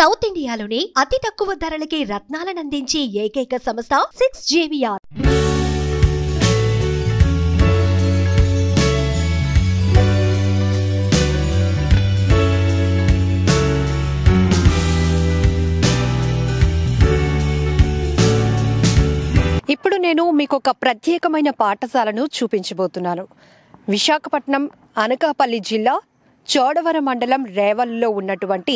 South ఇండియాలోని అతి తక్కువ ధరలకి అందించే ఏకైక సంస్థ సిక్స్ జేవిఆర్ ఇప్పుడు నేను మీకు ఒక ప్రత్యేకమైన పాఠశాలను చూపించబోతున్నాను విశాఖపట్నం అనకాపల్లి జిల్లా చోడవరం మండలం రేవల్లో ఉన్నటువంటి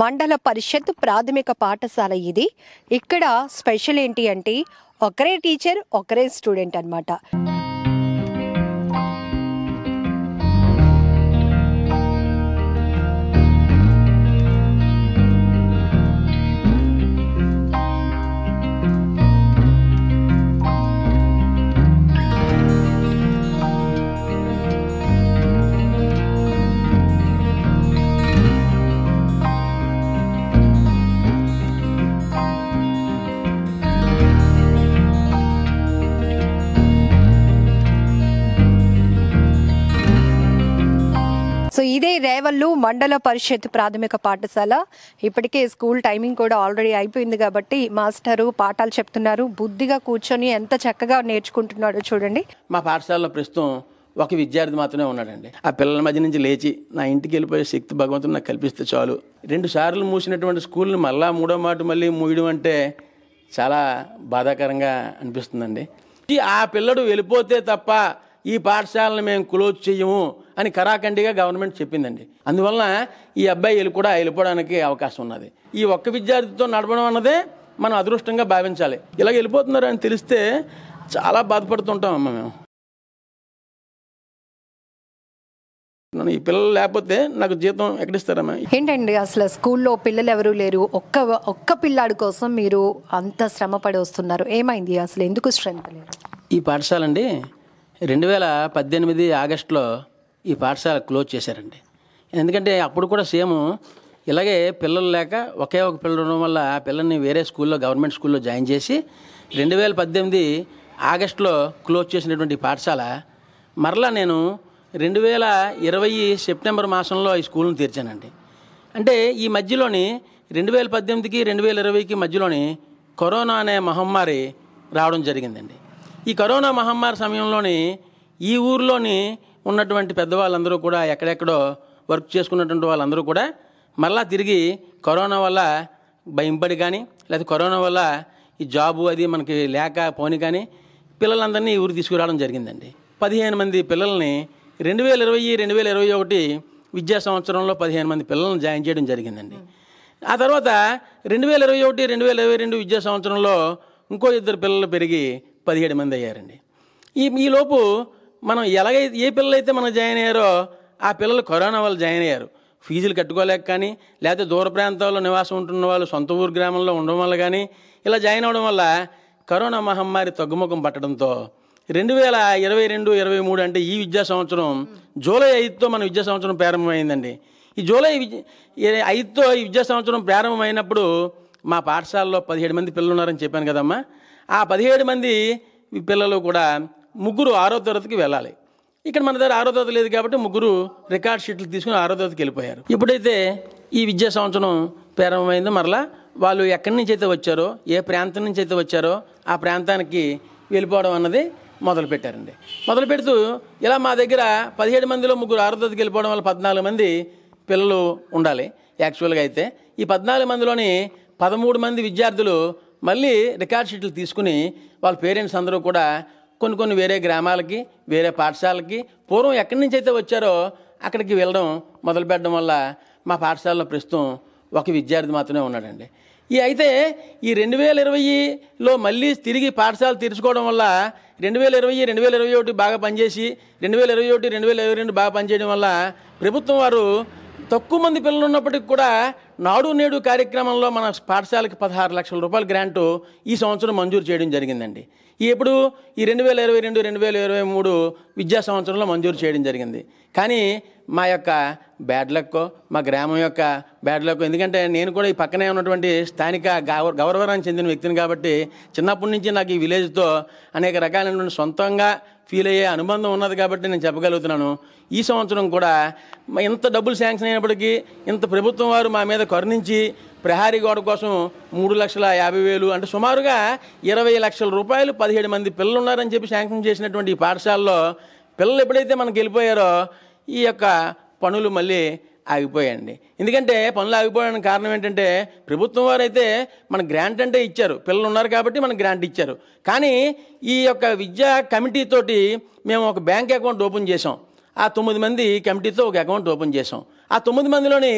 మండల పరిషత్ ప్రాథమిక పాఠశాల ఇది ఇక్కడ స్పెషల్ ఏంటి అంటే ఒకరే టీచర్ ఒకరే స్టూడెంట్ అనమాట రేవల్లు మండల పరిషత్ ప్రాథమిక పాఠశాల ఇప్పటికే స్కూల్ టైమింగ్ కూడా ఆల్రెడీ అయిపోయింది కాబట్టి మాస్టరు పాఠాలు చెప్తున్నారు బుద్ధిగా కూర్చొని ఎంత చక్కగా నేర్చుకుంటున్నాడో చూడండి మా పాఠశాలలో ప్రస్తుతం ఒక విద్యార్థి మాత్రమే ఉన్నాడండి ఆ పిల్లల మధ్య నుంచి లేచి నా ఇంటికి వెళ్ళిపోయే శక్తి భగవంతుడు నాకు కల్పిస్తే చాలు రెండు సార్లు మూసినటువంటి స్కూల్ని మళ్ళా మూడో మాట మళ్ళీ మూయడం అంటే చాలా బాధాకరంగా అనిపిస్తుందండి ఆ పిల్లడు వెళ్ళిపోతే తప్ప ఈ పాఠశాలను మేము క్లోజ్ చేయము అని కరాఖండిగా గవర్నమెంట్ చెప్పిందండి అందువలన ఈ అబ్బాయిలు కూడా వెళ్ళిపోవడానికి అవకాశం ఉన్నది ఈ ఒక్క విద్యార్థితో నడవడం అన్నదే మనం అదృష్టంగా భావించాలి ఇలాగ వెళ్ళిపోతున్నారు అని తెలిస్తే చాలా బాధపడుతుంటాం అమ్మ మేము ఈ పిల్లలు లేకపోతే నాకు జీతం ఎక్కడిస్తారమ్మా ఏంటండి అసలు స్కూల్లో పిల్లలు ఎవరూ లేరు ఒక్క ఒక్క పిల్లాడి కోసం మీరు అంత శ్రమ పడి వస్తున్నారు ఏమైంది అసలు ఎందుకు స్ట్రెంత్ లేదు ఈ పాఠశాల అండి రెండు వేల పద్దెనిమిది ఆగస్టులో ఈ పాఠశాల క్లోజ్ చేశారండి ఎందుకంటే అప్పుడు కూడా సేమ్ ఇలాగే పిల్లలు లేక ఒకే ఒక పిల్లలు ఉండడం వల్ల ఆ పిల్లల్ని వేరే స్కూల్లో గవర్నమెంట్ స్కూల్లో జాయిన్ చేసి రెండు వేల పద్దెనిమిది ఆగస్టులో క్లోజ్ చేసినటువంటి పాఠశాల మరలా నేను రెండు వేల ఇరవై సెప్టెంబర్ మాసంలో ఈ స్కూల్ను తీర్చానండి అంటే ఈ మధ్యలోని రెండు వేల పద్దెనిమిదికి రెండు వేల ఇరవైకి మధ్యలోని కరోనా అనే మహమ్మారి రావడం జరిగిందండి ఈ కరోనా మహమ్మారి సమయంలోని ఈ ఊర్లోని ఉన్నటువంటి పెద్దవాళ్ళందరూ కూడా ఎక్కడెక్కడో వర్క్ చేసుకున్నటువంటి వాళ్ళందరూ కూడా మళ్ళా తిరిగి కరోనా వల్ల భయంపడి కానీ లేకపోతే కరోనా వల్ల ఈ జాబు అది మనకి లేక పోని కానీ పిల్లలందరినీ ఊరికి ఊరు తీసుకురావడం జరిగిందండి పదిహేను మంది పిల్లల్ని రెండు వేల ఇరవై రెండు వేల ఇరవై ఒకటి విద్యా సంవత్సరంలో పదిహేను మంది పిల్లలను జాయిన్ చేయడం జరిగిందండి ఆ తర్వాత రెండు వేల ఇరవై ఒకటి రెండు వేల ఇరవై రెండు విద్యా సంవత్సరంలో ఇంకో ఇద్దరు పిల్లలు పెరిగి పదిహేడు మంది అయ్యారండి ఈ ఈలోపు మనం ఎలాగైతే ఏ పిల్లలైతే మనం జాయిన్ అయ్యారో ఆ పిల్లలు కరోనా వాళ్ళు జాయిన్ అయ్యారు ఫీజులు కట్టుకోలేక కానీ లేకపోతే దూర ప్రాంతాల్లో నివాసం ఉంటున్న వాళ్ళు సొంత ఊరు గ్రామంలో ఉండడం వల్ల కానీ ఇలా జాయిన్ అవడం వల్ల కరోనా మహమ్మారి తగ్గుముఖం పట్టడంతో రెండు వేల ఇరవై రెండు ఇరవై మూడు అంటే ఈ విద్యా సంవత్సరం జూలై ఐదుతో మన విద్యా సంవత్సరం ప్రారంభమైందండి ఈ జూలై ఐదుతో ఈ విద్యా సంవత్సరం ప్రారంభమైనప్పుడు మా పాఠశాలలో పదిహేడు మంది పిల్లలు ఉన్నారని చెప్పాను కదమ్మా ఆ పదిహేడు మంది పిల్లలు కూడా ముగ్గురు ఆరో తరగతికి వెళ్ళాలి ఇక్కడ మన దగ్గర ఆరో తరగతి లేదు కాబట్టి ముగ్గురు రికార్డ్ షీట్లు తీసుకుని ఆరో తరగతికి వెళ్ళిపోయారు ఇప్పుడైతే ఈ విద్యా సంవత్సరం ప్రారంభమైంది మరలా వాళ్ళు ఎక్కడి నుంచి అయితే వచ్చారో ఏ ప్రాంతం నుంచి అయితే వచ్చారో ఆ ప్రాంతానికి వెళ్ళిపోవడం అన్నది మొదలు పెట్టారండి మొదలు పెడుతూ ఇలా మా దగ్గర పదిహేడు మందిలో ముగ్గురు ఆరో తరగతికి వెళ్ళిపోవడం వల్ల పద్నాలుగు మంది పిల్లలు ఉండాలి యాక్చువల్గా అయితే ఈ పద్నాలుగు మందిలోని పదమూడు మంది విద్యార్థులు మళ్ళీ రికార్డ్ షీట్లు తీసుకుని వాళ్ళ పేరెంట్స్ అందరూ కూడా కొన్ని కొన్ని వేరే గ్రామాలకి వేరే పాఠశాలకి పూర్వం ఎక్కడి నుంచి అయితే వచ్చారో అక్కడికి వెళ్ళడం మొదలుపెట్టడం వల్ల మా పాఠశాలలో ప్రస్తుతం ఒక విద్యార్థి మాత్రమే ఉన్నాడండి ఈ అయితే ఈ రెండు వేల ఇరవైలో మళ్ళీ తిరిగి పాఠశాల తెరుచుకోవడం వల్ల రెండు వేల ఇరవై రెండు వేల ఇరవై ఒకటి బాగా పనిచేసి రెండు వేల ఇరవై ఒకటి రెండు వేల ఇరవై రెండు బాగా పనిచేయడం వల్ల ప్రభుత్వం వారు తక్కువ మంది పిల్లలు ఉన్నప్పటికీ కూడా నాడు నేడు కార్యక్రమంలో మన పాఠశాలకి పదహారు లక్షల రూపాయల గ్రాంటు ఈ సంవత్సరం మంజూరు చేయడం జరిగిందండి ఇప్పుడు ఈ రెండు వేల ఇరవై రెండు రెండు వేల ఇరవై మూడు విద్యా సంవత్సరంలో మంజూరు చేయడం జరిగింది కానీ మా యొక్క బ్యాడ్ లక్ మా గ్రామం యొక్క బ్యాడ్ లక్ ఎందుకంటే నేను కూడా ఈ పక్కనే ఉన్నటువంటి స్థానిక గౌర గౌరవరానికి చెందిన వ్యక్తిని కాబట్టి చిన్నప్పటి నుంచి నాకు ఈ విలేజ్తో అనేక రకాలైనటువంటి సొంతంగా ఫీల్ అయ్యే అనుబంధం ఉన్నది కాబట్టి నేను చెప్పగలుగుతున్నాను ఈ సంవత్సరం కూడా ఇంత డబ్బులు శాంక్షన్ అయినప్పటికీ ఇంత ప్రభుత్వం వారు మా మీద కరుణించి ప్రహారీ గోడ కోసం మూడు లక్షల యాభై వేలు అంటే సుమారుగా ఇరవై లక్షల రూపాయలు పదిహేడు మంది పిల్లలు ఉన్నారని చెప్పి శాంక్షన్ చేసినటువంటి ఈ పాఠశాలలో పిల్లలు ఎప్పుడైతే మనకు వెళ్ళిపోయారో ఈ యొక్క పనులు మళ్ళీ ఆగిపోయాయండి ఎందుకంటే పనులు ఆగిపోయడానికి కారణం ఏంటంటే ప్రభుత్వం వారు అయితే మన గ్రాంట్ అంటే ఇచ్చారు పిల్లలు ఉన్నారు కాబట్టి మన గ్రాంట్ ఇచ్చారు కానీ ఈ యొక్క విద్యా కమిటీతోటి మేము ఒక బ్యాంక్ అకౌంట్ ఓపెన్ చేసాం ఆ తొమ్మిది మంది కమిటీతో ఒక అకౌంట్ ఓపెన్ చేసాం ఆ తొమ్మిది మందిలోని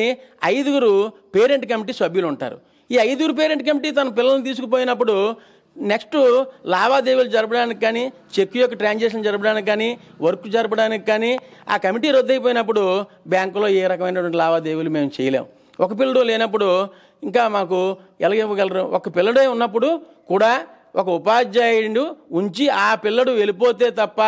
ఐదుగురు పేరెంట్ కమిటీ సభ్యులు ఉంటారు ఈ ఐదుగురు పేరెంట్ కమిటీ తన పిల్లల్ని తీసుకుపోయినప్పుడు నెక్స్ట్ లావాదేవీలు జరపడానికి కానీ చెక్ యొక్క ట్రాన్సాక్షన్ జరపడానికి కానీ వర్క్ జరపడానికి కానీ ఆ కమిటీ రద్దయిపోయినప్పుడు బ్యాంకులో ఏ రకమైనటువంటి లావాదేవీలు మేము చేయలేము ఒక పిల్లడు లేనప్పుడు ఇంకా మాకు ఎలాగివ్వగలరు ఒక పిల్లడే ఉన్నప్పుడు కూడా ఒక ఉపాధ్యాయుడు ఉంచి ఆ పిల్లడు వెళ్ళిపోతే తప్ప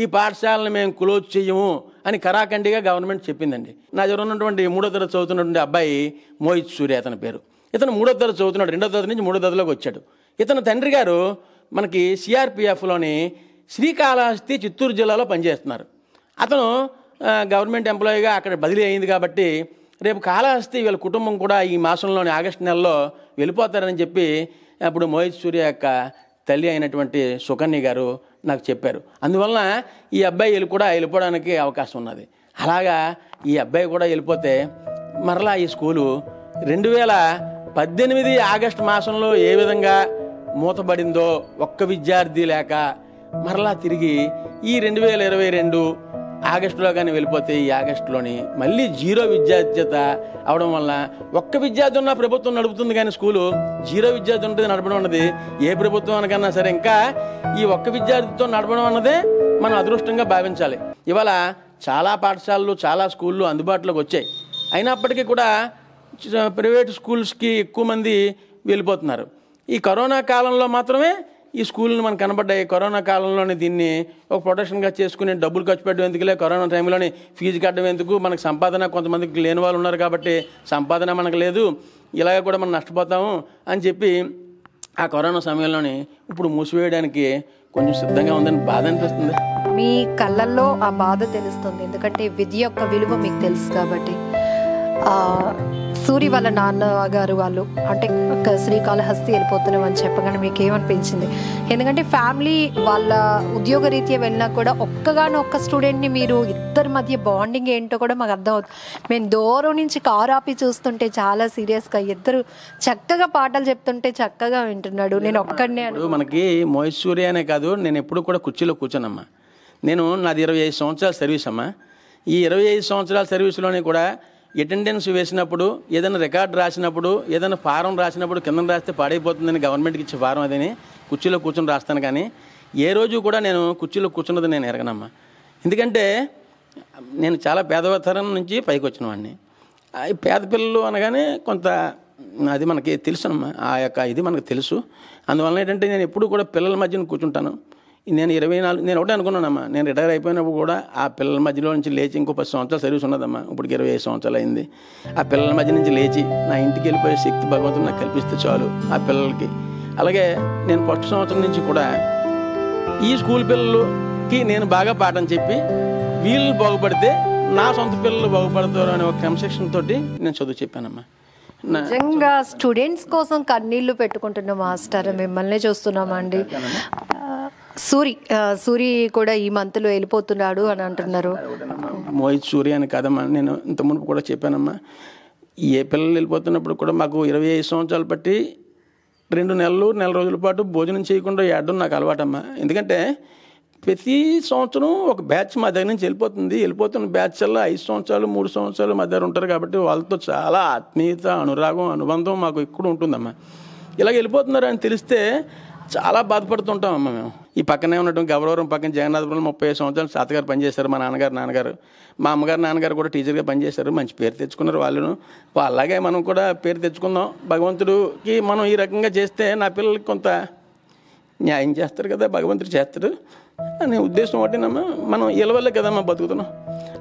ఈ పాఠశాలను మేము క్లోజ్ చేయము అని కరాఖండిగా గవర్నమెంట్ చెప్పిందండి నా దగ్గర ఉన్నటువంటి మూడో తరగతి చదువుతున్నటువంటి అబ్బాయి మోహిత్ సూర్య అతని పేరు ఇతను మూడో తరగతి చదువుతున్నాడు రెండో తరగతి నుంచి మూడో తరగతిలోకి వచ్చాడు ఇతను తండ్రి గారు మనకి సిఆర్పిఎఫ్లోని శ్రీకాళహస్తి చిత్తూరు జిల్లాలో పనిచేస్తున్నారు అతను గవర్నమెంట్ ఎంప్లాయీగా అక్కడ బదిలీ అయింది కాబట్టి రేపు కాళహస్తి వీళ్ళ కుటుంబం కూడా ఈ మాసంలోని ఆగస్టు నెలలో వెళ్ళిపోతారని చెప్పి అప్పుడు మోహిత్ సూర్య యొక్క తల్లి అయినటువంటి సుకన్య గారు నాకు చెప్పారు అందువలన ఈ అబ్బాయి వెళ్ళి కూడా వెళ్ళిపోవడానికి అవకాశం ఉన్నది అలాగా ఈ అబ్బాయి కూడా వెళ్ళిపోతే మరలా ఈ స్కూలు రెండు వేల పద్దెనిమిది ఆగస్టు మాసంలో ఏ విధంగా మూతబడిందో ఒక్క విద్యార్థి లేక మరలా తిరిగి ఈ రెండు వేల ఇరవై రెండు ఆగస్టులో కానీ వెళ్ళిపోతే ఈ ఆగస్టులోని మళ్ళీ జీరో విద్యార్థ్యత అవడం వల్ల ఒక్క విద్యార్థి ఉన్న ప్రభుత్వం నడుపుతుంది కానీ స్కూలు జీరో విద్యార్థి ఉంటుంది నడపడం అన్నది ఏ ప్రభుత్వం అనకన్నా సరే ఇంకా ఈ ఒక్క విద్యార్థితో నడపడం అన్నదే మనం అదృష్టంగా భావించాలి ఇవాళ చాలా పాఠశాలలు చాలా స్కూళ్ళు అందుబాటులోకి వచ్చాయి అయినప్పటికీ కూడా ప్రైవేట్ స్కూల్స్కి ఎక్కువ మంది వెళ్ళిపోతున్నారు ఈ కరోనా కాలంలో మాత్రమే ఈ స్కూల్ని మనకు కనబడ్డాయి కరోనా కాలంలోనే దీన్ని ఒక ప్రొటెక్షన్గా చేసుకుని డబ్బులు ఖర్చు పెట్టడం ఎందుకులే కరోనా టైంలోనే ఫీజు కట్టడం ఎందుకు మనకు సంపాదన కొంతమందికి లేని వాళ్ళు ఉన్నారు కాబట్టి సంపాదన మనకు లేదు ఇలాగ కూడా మనం నష్టపోతాము అని చెప్పి ఆ కరోనా సమయంలోనే ఇప్పుడు మూసివేయడానికి కొంచెం సిద్ధంగా ఉందని బాధ అనిపిస్తుంది మీ కళ్ళల్లో ఆ బాధ తెలుస్తుంది ఎందుకంటే విద్య యొక్క విలువ మీకు తెలుసు కాబట్టి సూరి వాళ్ళ నాన్న గారు వాళ్ళు అంటే శ్రీకాళహస్తి వెళ్ళిపోతున్నాం అని చెప్పగానే మీకు ఏమనిపించింది ఎందుకంటే ఫ్యామిలీ వాళ్ళ ఉద్యోగ రీత్యా వెళ్ళినా కూడా ఒక్కగానో ఒక్క స్టూడెంట్ని మీరు ఇద్దరి మధ్య బాండింగ్ ఏంటో కూడా మాకు అర్థం అవుతుంది మేము దూరం నుంచి కారు ఆపి చూస్తుంటే చాలా సీరియస్గా ఇద్దరు చక్కగా పాటలు చెప్తుంటే చక్కగా వింటున్నాడు నేను ఒక్కడనే మనకి మహేశ్వరి అనే కాదు నేను ఎప్పుడు కూడా కుర్చీలో కూర్చోనమ్మా నేను నాది ఇరవై ఐదు సంవత్సరాల సర్వీస్ అమ్మా ఈ ఇరవై ఐదు సంవత్సరాల సర్వీస్లోనే కూడా అటెండెన్స్ వేసినప్పుడు ఏదైనా రికార్డు రాసినప్పుడు ఏదైనా ఫారం రాసినప్పుడు కింద రాస్తే పాడైపోతుందని గవర్నమెంట్కి ఇచ్చే ఫారం అదని కుర్చీలో కూర్చొని రాస్తాను కానీ ఏ రోజు కూడా నేను కుర్చీలో కూర్చున్నది నేను ఎరగనమ్మా ఎందుకంటే నేను చాలా పేదవతరం నుంచి పైకి వచ్చిన వాడిని పేద పిల్లలు అనగానే కొంత అది మనకి తెలుసు ఆ యొక్క ఇది మనకు తెలుసు అందువల్ల ఏంటంటే నేను ఎప్పుడు కూడా పిల్లల మధ్యన కూర్చుంటాను నేను ఇరవై నాలుగు నేను ఒకటే అనుకున్నానమ్మా నేను రిటైర్ అయిపోయినప్పుడు కూడా ఆ పిల్లల మధ్యలో నుంచి లేచి ఇంకో పది సంవత్సరాలు సర్వీస్ ఉన్నదమ్మా ఇప్పటికి ఇరవై ఐదు సంవత్సరాలు అయింది ఆ పిల్లల మధ్య నుంచి లేచి నా ఇంటికి వెళ్ళిపోయే శక్తి భగవంతుడు నాకు కల్పిస్తే చాలు ఆ పిల్లలకి అలాగే నేను ఫస్ట్ సంవత్సరం నుంచి కూడా ఈ స్కూల్ పిల్లలకి నేను బాగా పాఠం చెప్పి వీళ్ళు బాగుపడితే నా సొంత పిల్లలు బాగుపడతారు అనే ఒక క్రమశిక్షణ తోటి నేను చదువు చెప్పానమ్మా నిజంగా స్టూడెంట్స్ కోసం కన్నీళ్లు పెట్టుకుంటున్న మాస్టర్ మిమ్మల్ని చూస్తున్నామండి సూరి సూరి కూడా ఈ మంత్లో వెళ్ళిపోతున్నాడు అని అంటున్నారు మోహిత్ సూరి అని కాదమ్మా నేను ఇంత మునుపు కూడా చెప్పానమ్మా ఏ పిల్లలు వెళ్ళిపోతున్నప్పుడు కూడా మాకు ఇరవై ఐదు సంవత్సరాలు బట్టి రెండు నెలలు నెల రోజుల పాటు భోజనం చేయకుండా ఏడడం నాకు అలవాటమ్మా ఎందుకంటే ప్రతి సంవత్సరం ఒక బ్యాచ్ మా దగ్గర నుంచి వెళ్ళిపోతుంది వెళ్ళిపోతున్న బ్యాచ్ అలా ఐదు సంవత్సరాలు మూడు సంవత్సరాలు మా దగ్గర ఉంటారు కాబట్టి వాళ్ళతో చాలా ఆత్మీయత అనురాగం అనుబంధం మాకు ఎక్కడ ఉంటుందమ్మా ఇలాగ వెళ్ళిపోతున్నారు అని తెలిస్తే చాలా బాధపడుతుంటామమ్మా మేము ఈ పక్కనే ఉండటం గౌరవరం పక్కన జగన్నాథపురంలో ముప్పై ఐదు సంవత్సరాలు తాతగారు పనిచేశారు మా నాన్నగారు నాన్నగారు మా అమ్మగారు నాన్నగారు కూడా టీచర్గా పనిచేశారు మంచి పేరు తెచ్చుకున్నారు వాళ్ళను అలాగే మనం కూడా పేరు తెచ్చుకుందాం భగవంతుడికి మనం ఈ రకంగా చేస్తే నా పిల్లలకి కొంత న్యాయం చేస్తారు కదా భగవంతుడు చేస్తారు అనే ఉద్దేశం ఒకటినమ్మా మనం ఇలవల్లే కదమ్మా బతుకుతున్నాం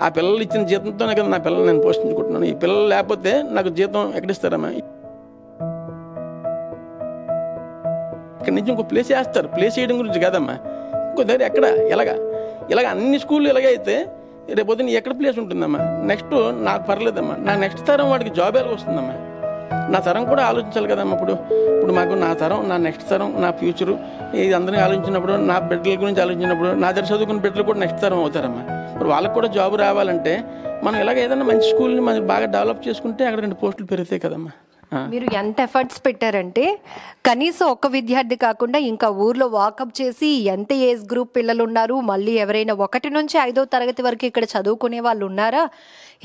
ఆ పిల్లలు ఇచ్చిన జీతంతోనే కదా నా పిల్లలు నేను పోషించుకుంటున్నాను ఈ పిల్లలు లేకపోతే నాకు జీతం ఎక్కడిస్తారమ్మా అక్కడి నుంచి ఇంకో ప్లేస్ వేస్తారు ప్లేస్ చేయడం గురించి కాదమ్మా ఇంకో దగ్గర ఎక్కడ ఎలాగా ఇలాగ అన్ని స్కూళ్ళు ఇలాగైతే రేపొద్దున ఎక్కడ ప్లేస్ ఉంటుందమ్మా నెక్స్ట్ నాకు పర్లేదమ్మా నా నెక్స్ట్ తరం వాడికి జాబ్ ఎలా వస్తుందమ్మా నా తరం కూడా ఆలోచించాలి కదమ్మా ఇప్పుడు ఇప్పుడు మాకు నా తరం నా నెక్స్ట్ తరం నా ఫ్యూచరు ఇది అందరినీ ఆలోచించినప్పుడు నా బిడ్డల గురించి ఆలోచించినప్పుడు నా దగ్గర చదువుకున్న బిడ్డలు కూడా నెక్స్ట్ తరం అవుతారమ్మా ఇప్పుడు వాళ్ళకి కూడా జాబ్ రావాలంటే మనం ఇలాగ ఏదైనా మంచి స్కూల్ని మనం బాగా డెవలప్ చేసుకుంటే అక్కడ రెండు పోస్టులు పెరుగుతాయి కదమ్మా మీరు ఎంత ఎఫర్ట్స్ పెట్టారంటే కనీసం ఒక విద్యార్థి కాకుండా ఇంకా ఊర్లో వాకప్ చేసి ఎంత ఏజ్ గ్రూప్ పిల్లలు ఉన్నారు మళ్ళీ ఎవరైనా ఒకటి నుంచి ఐదో తరగతి వరకు ఇక్కడ చదువుకునే వాళ్ళు ఉన్నారా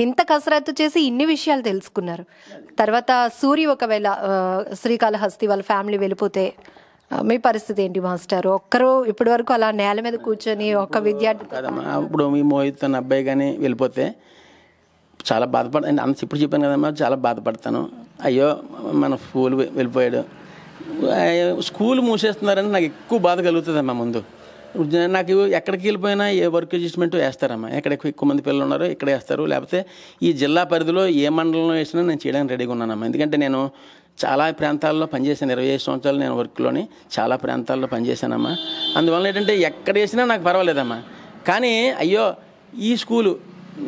ఇంత కసరత్తు చేసి ఇన్ని విషయాలు తెలుసుకున్నారు తర్వాత సూర్య ఒకవేళ శ్రీకాళహస్తి వాళ్ళ ఫ్యామిలీ వెళ్ళిపోతే మీ పరిస్థితి ఏంటి మాస్టర్ ఒక్కరు ఇప్పటి వరకు అలా నేల మీద కూర్చొని ఒక విద్యార్థి ఇప్పుడు మీ మోహిత్ అబ్బాయి కానీ వెళ్ళిపోతే చాలా బాధపడ అంత ఇప్పుడు చెప్పాను కదమ్మా చాలా బాధపడతాను అయ్యో మన స్కూల్ వెళ్ళిపోయాడు స్కూల్ మూసేస్తున్నారని నాకు ఎక్కువ బాధ కలుగుతుందమ్మా ముందు నాకు ఎక్కడికి వెళ్ళిపోయినా ఏ వర్క్ అడ్జస్ట్మెంట్ వేస్తారమ్మా ఎక్కడ ఎక్కువ మంది పిల్లలు ఉన్నారో ఇక్కడ వేస్తారు లేకపోతే ఈ జిల్లా పరిధిలో ఏ మండలంలో వేసినా నేను చేయడానికి రెడీగా ఉన్నానమ్మా ఎందుకంటే నేను చాలా ప్రాంతాల్లో పనిచేసాను ఇరవై ఐదు సంవత్సరాలు నేను వర్క్లోని చాలా ప్రాంతాల్లో పనిచేశానమ్మా అందువల్ల ఏంటంటే ఎక్కడ వేసినా నాకు పర్వాలేదమ్మా కానీ అయ్యో ఈ స్కూలు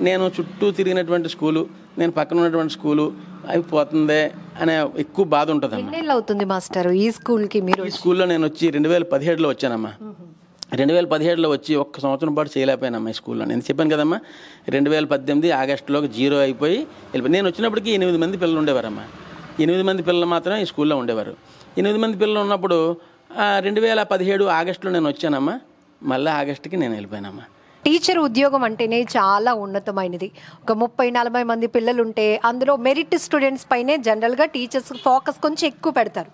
నేను చుట్టూ తిరిగినటువంటి స్కూలు నేను పక్కన ఉన్నటువంటి స్కూలు అవి పోతుందే అనే ఎక్కువ బాధ ఉంటుంది అవుతుంది మాస్టర్ ఈ స్కూల్కి మీరు ఈ స్కూల్లో నేను వచ్చి రెండు వేల పదిహేడులో వచ్చానమ్మా రెండు వేల పదిహేడులో వచ్చి ఒక్క సంవత్సరం పాటు చేయలేకపోయానమ్మా ఈ స్కూల్లో నేను చెప్పాను కదమ్మా రెండు వేల పద్దెనిమిది ఆగస్టులోకి జీరో అయిపోయి వెళ్ళిపోయి నేను వచ్చినప్పటికీ ఎనిమిది మంది పిల్లలు ఉండేవారమ్మా ఎనిమిది మంది పిల్లలు మాత్రమే ఈ స్కూల్లో ఉండేవారు ఎనిమిది మంది పిల్లలు ఉన్నప్పుడు రెండు వేల పదిహేడు ఆగస్టులో నేను వచ్చానమ్మా మళ్ళీ ఆగస్టుకి నేను వెళ్ళిపోయానమ్మా టీచర్ ఉద్యోగం అంటేనే చాలా ఉన్నతమైనది ఒక ముప్పై నలభై మంది పిల్లలు ఉంటే అందులో మెరిట్ స్టూడెంట్స్ పైనే జనరల్గా టీచర్స్ ఫోకస్ కొంచెం ఎక్కువ పెడతారు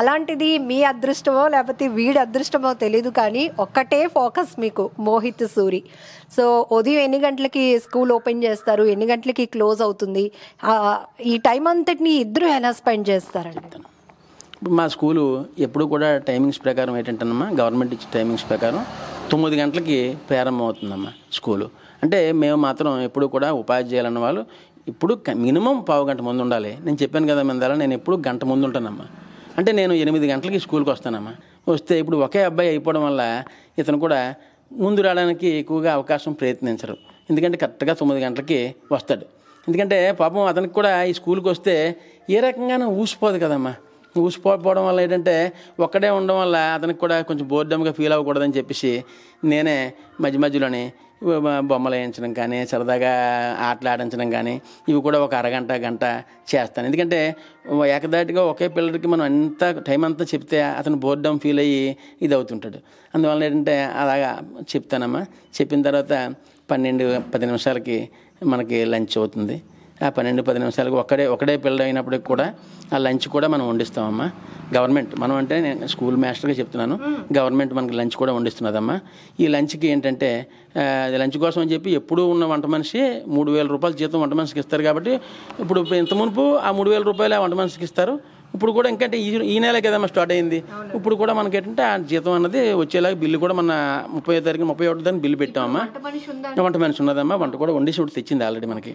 అలాంటిది మీ అదృష్టమో లేకపోతే వీడి అదృష్టమో తెలీదు కానీ ఒక్కటే ఫోకస్ మీకు మోహిత్ సూరి సో ఉదయం ఎన్ని గంటలకి స్కూల్ ఓపెన్ చేస్తారు ఎన్ని గంటలకి క్లోజ్ అవుతుంది ఈ టైం అంతటిని ఇద్దరు ఎలా స్పెండ్ చేస్తారండి ఇప్పుడు మా స్కూలు ఎప్పుడు కూడా టైమింగ్స్ ప్రకారం ఏంటంటేనమ్మా గవర్నమెంట్ ఇచ్చే టైమింగ్స్ ప్రకారం తొమ్మిది గంటలకి ప్రారంభం స్కూలు అంటే మేము మాత్రం ఎప్పుడు కూడా ఉపాధ్యాయులు వాళ్ళు ఇప్పుడు మినిమం పావు గంట ముందు ఉండాలి నేను చెప్పాను కదా మందాల నేను ఎప్పుడు గంట ముందు ఉంటానమ్మా అంటే నేను ఎనిమిది గంటలకి స్కూల్కి వస్తానమ్మా వస్తే ఇప్పుడు ఒకే అబ్బాయి అయిపోవడం వల్ల ఇతను కూడా ముందు రావడానికి ఎక్కువగా అవకాశం ప్రయత్నించరు ఎందుకంటే కరెక్ట్గా తొమ్మిది గంటలకి వస్తాడు ఎందుకంటే పాపం అతనికి కూడా ఈ స్కూల్కి వస్తే ఏ రకంగానూ ఊసిపోదు కదమ్మా ఊసిపోకపోవడం వల్ల ఏంటంటే ఒక్కడే ఉండడం వల్ల అతనికి కూడా కొంచెం బోర్డమ్గా ఫీల్ అవ్వకూడదని చెప్పేసి నేనే మధ్య మధ్యలోని బొమ్మలు వేయించడం కానీ సరదాగా ఆటలు ఆడించడం కానీ ఇవి కూడా ఒక అరగంట గంట చేస్తాను ఎందుకంటే ఏకదాటిగా ఒకే పిల్లడికి మనం అంత టైం అంతా చెప్తే అతను బోర్డమ్ ఫీల్ అయ్యి ఇది అవుతుంటాడు అందువల్ల ఏంటంటే అలాగా చెప్తానమ్మా చెప్పిన తర్వాత పన్నెండు పది నిమిషాలకి మనకి లంచ్ అవుతుంది ఆ పన్నెండు పది నిమిషాలకు ఒక్కడే ఒకడే పిల్లడు అయినప్పటికి కూడా ఆ లంచ్ కూడా మనం వండిస్తామమ్మా గవర్నమెంట్ మనం అంటే నేను స్కూల్ మాస్టర్గా చెప్తున్నాను గవర్నమెంట్ మనకి లంచ్ కూడా వండిస్తున్నదమ్మా ఈ లంచ్కి ఏంటంటే లంచ్ కోసం అని చెప్పి ఎప్పుడూ ఉన్న వంట మనిషి మూడు వేల రూపాయలు జీతం వంట మనిషికి ఇస్తారు కాబట్టి ఇప్పుడు ఇంత మునుపు ఆ మూడు వేల రూపాయలు ఆ వంట మనిషికి ఇస్తారు ఇప్పుడు కూడా ఇంకంటే ఈ ఈ నెలే కదమ్మా స్టార్ట్ అయింది ఇప్పుడు కూడా మనకి ఏంటంటే ఆ జీతం అన్నది వచ్చేలాగా బిల్లు కూడా మన ముప్పై తారీఖు ముప్పై ఒకటి తారీఖు బిల్లు పెట్టామమ్మా వంట మనిషి ఉన్నదమ్మా వంట కూడా వండేసి ఒకటి తెచ్చింది ఆల్రెడీ మనకి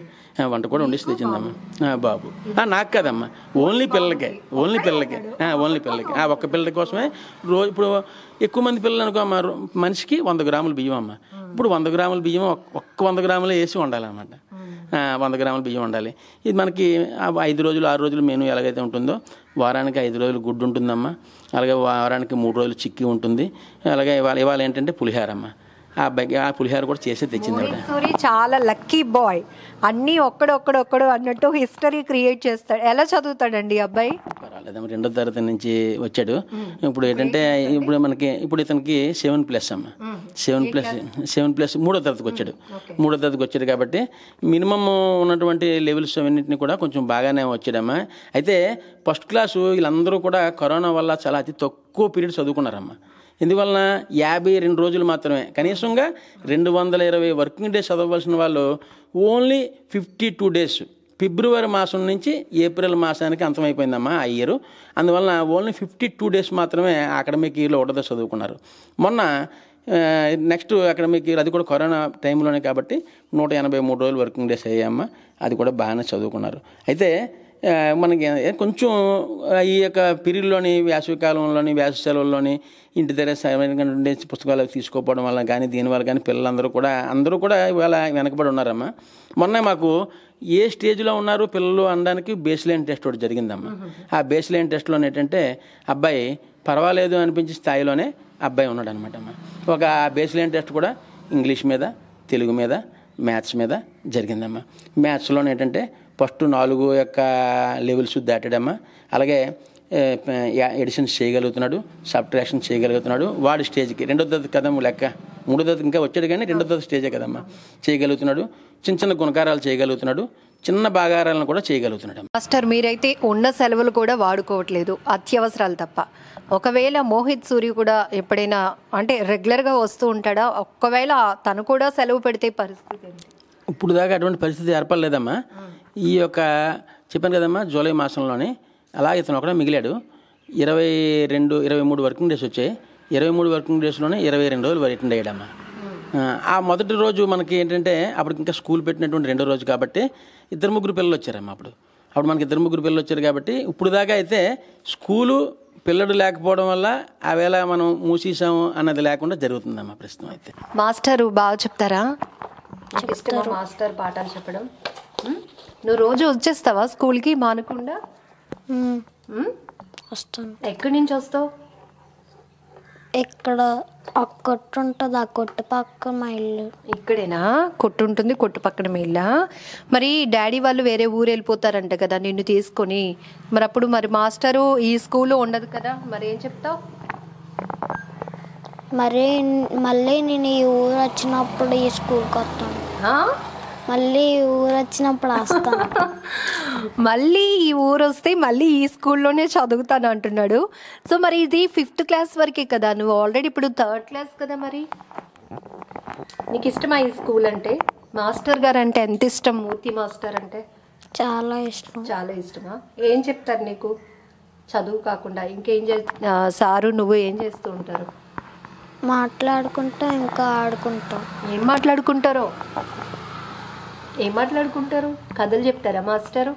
వంట కూడా వండేసి తెచ్చిందమ్మా బాబు నాకు కదమ్మా ఓన్లీ పిల్లలకే ఓన్లీ పిల్లలకే ఓన్లీ పిల్లలకి ఆ ఒక్క పిల్లల కోసమే రోజు ఇప్పుడు ఎక్కువ మంది పిల్లలు అనుకో మనిషికి వంద గ్రాముల బియ్యం అమ్మ ఇప్పుడు వంద గ్రాముల బియ్యం ఒక్క వంద గ్రాములు వేసి ఉండాలన్నమాట వంద గ్రాముల బియ్యం ఉండాలి ఇది మనకి ఐదు రోజులు ఆరు రోజులు మెను ఎలాగైతే ఉంటుందో వారానికి ఐదు రోజులు గుడ్డు ఉంటుందమ్మా అలాగే వారానికి మూడు రోజులు చిక్కి ఉంటుంది అలాగే ఇవాళ ఇవాళ ఏంటంటే పులిహారమ్మ ఆ బగ్గ ఆ పులిహార కూడా చేసి తెచ్చింది ఆవిడ సూరి చాలా లక్కీ బాయ్ అన్నీ ఒక్కడొక్కడు ఒక్కడు అన్నట్టు హిస్టరీ క్రియేట్ చేస్తాడు ఎలా చదువుతాడండి ఈ అబ్బాయి పర్వాలేదమ్మా రెండో తరగతి నుంచి వచ్చాడు hmm. ఇప్పుడు ఏంటంటే ఇప్పుడు మనకి ఇప్పుడు ఇతనికి సెవెన్ ప్లస్ అమ్మ సెవెన్ ప్లస్ సెవెన్ ప్లస్ మూడో తరగతికి వచ్చాడు hmm. మూడో తరగతికి వచ్చాడు కాబట్టి మినిమం ఉన్నటువంటి లెవెల్స్ అన్నింటినీ కూడా కొంచెం బాగానే వచ్చాడమ్మా అయితే ఫస్ట్ క్లాసు వీళ్ళందరూ కూడా కరోనా వల్ల చాలా అతి తక్కువ పీరియడ్ చదువుకున్నారమ్మా ఎందువలన యాభై రెండు రోజులు మాత్రమే కనీసంగా రెండు వందల ఇరవై వర్కింగ్ డేస్ చదవలసిన వాళ్ళు ఓన్లీ ఫిఫ్టీ టూ డేస్ ఫిబ్రవరి మాసం నుంచి ఏప్రిల్ మాసానికి అంతమైపోయిందమ్మా ఆ ఇయర్ అందువలన ఓన్లీ ఫిఫ్టీ టూ డేస్ మాత్రమే అకాడమిక్ ఇయర్లో ఒకటి చదువుకున్నారు మొన్న నెక్స్ట్ అకాడమిక్ ఇయర్ అది కూడా కరోనా టైంలోనే కాబట్టి నూట ఎనభై మూడు రోజులు వర్కింగ్ డేస్ అయ్యాయమ్మా అది కూడా బాగానే చదువుకున్నారు అయితే మనకి కొంచెం ఈ యొక్క పీరియడ్లోని వేసవి కాలంలోని వేసవి సెలవుల్లోని ఇంటి దగ్గర సరైనటువంటి పుస్తకాలు తీసుకోకపోవడం వల్ల కానీ దీనివల్ల కానీ పిల్లలందరూ కూడా అందరూ కూడా ఇవాళ వెనకబడి ఉన్నారమ్మా మొన్న మాకు ఏ స్టేజ్లో ఉన్నారు పిల్లలు అనడానికి బేస్ లైన్ టెస్ట్ ఒకటి జరిగిందమ్మా ఆ బేస్ లైన్ టెస్ట్లో ఏంటంటే అబ్బాయి పర్వాలేదు అనిపించే స్థాయిలోనే అబ్బాయి ఉన్నాడు అనమాట ఒక బేస్ లైన్ టెస్ట్ కూడా ఇంగ్లీష్ మీద తెలుగు మీద మ్యాథ్స్ మీద జరిగిందమ్మా మ్యాథ్స్లో ఏంటంటే ఫస్ట్ నాలుగు యొక్క లెవెల్స్ దాటాడమ్మా అలాగే ఎడిషన్స్ చేయగలుగుతున్నాడు సబ్ట్రాక్షన్ చేయగలుగుతున్నాడు వాడి స్టేజ్కి రెండో తరగతి కదమ్మ లెక్క మూడో తరగతి ఇంకా వచ్చాడు కానీ రెండో తరగతి స్టేజే కదమ్మా చేయగలుగుతున్నాడు చిన్న చిన్న గుణకారాలు చేయగలుగుతున్నాడు చిన్న బాగారాలను కూడా చేయగలుగుతున్నాడు మాస్టర్ మీరైతే ఉన్న సెలవులు కూడా వాడుకోవట్లేదు అత్యవసరాలు తప్ప ఒకవేళ మోహిత్ సూర్య కూడా ఎప్పుడైనా అంటే రెగ్యులర్గా వస్తూ ఉంటాడా ఒకవేళ తను కూడా సెలవు పెడితే పరిస్థితి ఇప్పుడు దాకా అటువంటి పరిస్థితి ఏర్పడలేదమ్మా ఈ యొక్క చెప్పాను కదమ్మా జూలై మాసంలోనే అలాగే ఇతను ఒకడే మిగిలాడు ఇరవై రెండు ఇరవై మూడు వర్కింగ్ డేస్ వచ్చాయి ఇరవై మూడు వర్కింగ్ డేస్లోనే ఇరవై రెండు రోజులు రిటర్న్ అయ్యాడమ్మా ఆ మొదటి రోజు మనకి ఏంటంటే అప్పటికి ఇంకా స్కూల్ పెట్టినటువంటి రెండో రోజు కాబట్టి ఇద్దరు ముగ్గురు పిల్లలు వచ్చారమ్మా అప్పుడు అప్పుడు మనకి ఇద్దరు ముగ్గురు పిల్లలు వచ్చారు కాబట్టి ఇప్పుడు దాకా అయితే స్కూలు పిల్లడు లేకపోవడం వల్ల ఆవేళ మనం మూసేసాము అన్నది లేకుండా జరుగుతుందమ్మా ప్రస్తుతం అయితే మాస్టర్ బాగా చెప్తారా మాస్టర్ పాఠాలు చెప్పడం నువ్వు రోజు వచ్చేస్తావా స్కూల్కి మానకుండా వస్తాను ఎక్కడి నుంచి వస్తావు ఇక్కడ ఒక కొట్టు ఉంటుంది ఆ కొట్టు పక్క మా ఇల్లు ఇక్కడేనా కొట్టు ఉంటుంది కొట్టు పక్కన మా ఇల్లా మరి డాడీ వాళ్ళు వేరే ఊరు వెళ్ళిపోతారంట కదా నిన్ను తీసుకొని మరి అప్పుడు మరి మాస్టరు ఈ స్కూల్లో ఉండదు కదా మరి ఏం చెప్తావు మరి మళ్ళీ నేను ఈ ఊరు వచ్చినప్పుడు ఈ స్కూల్కి వస్తాను మళ్ళీ ఊరు వచ్చినప్పుడు వస్తాను మళ్ళీ ఈ ఊరు వస్తే మళ్ళీ ఈ స్కూల్లోనే చదువుతాను అంటున్నాడు సో మరి ఇది ఫిఫ్త్ క్లాస్ వరకే కదా నువ్వు ఆల్రెడీ ఇప్పుడు థర్డ్ క్లాస్ కదా మరి నీకు ఇష్టమా ఈ స్కూల్ అంటే మాస్టర్ గారు అంటే ఎంత ఇష్టం మూర్తి మాస్టర్ అంటే చాలా ఇష్టం చాలా ఇష్టమా ఏం చెప్తారు నీకు చదువు కాకుండా ఇంకేం చే సారు నువ్వు ఏం చేస్తూ ఉంటారు మాట్లాడుకుంటా ఇంకా ఆడుకుంటాం ఏం మాట్లాడుకుంటారో ఏం మాట్లాడుకుంటారు కథలు చెప్తారా మాస్టరు